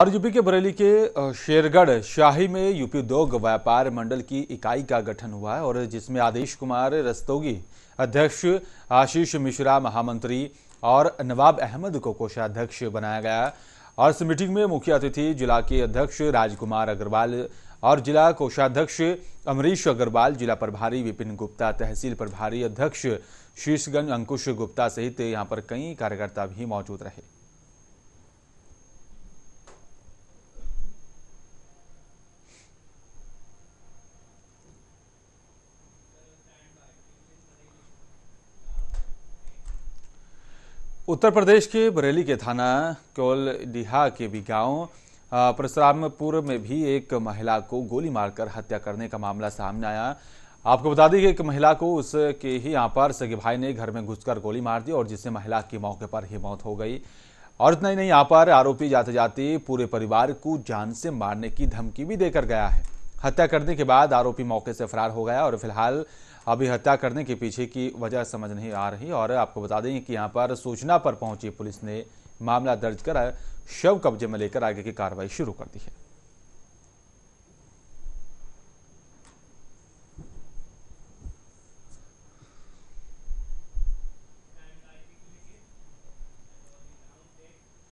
और यूपी के बरेली के शेरगढ़ शाही में यूपी उद्योग व्यापार मंडल की इकाई का गठन हुआ है और जिसमें आदेश कुमार रस्तोगी अध्यक्ष आशीष मिश्रा महामंत्री और नवाब अहमद को कोषाध्यक्ष बनाया गया और इस मीटिंग में मुख्य अतिथि जिला के अध्यक्ष राजकुमार अग्रवाल और जिला कोषाध्यक्ष अमरीश अग्रवाल जिला प्रभारी विपिन गुप्ता तहसील प्रभारी अध्यक्ष शीर्षगंज अंकुश गुप्ता सहित यहाँ पर कई कार्यकर्ता भी मौजूद रहे उत्तर प्रदेश के बरेली के थाना डिहा के भी गांव परशुरामपुर में भी एक महिला को गोली मारकर हत्या करने का मामला सामने आया आपको बता दें कि एक महिला को उसके ही यहाँ पर सगे भाई ने घर में घुसकर गोली मार दी और जिससे महिला की मौके पर ही मौत हो गई और इतना ही नहीं यहाँ पर आरोपी जाते जाते पूरे परिवार को जान से मारने की धमकी भी देकर गया है हत्या करने के बाद आरोपी मौके से फरार हो गया और फिलहाल अभी हत्या करने के पीछे की वजह समझ नहीं आ रही और आपको बता दें कि यहाँ पर सूचना पर पहुंची पुलिस ने मामला दर्ज कर शव कब्जे में लेकर आगे की कार्रवाई शुरू कर दी है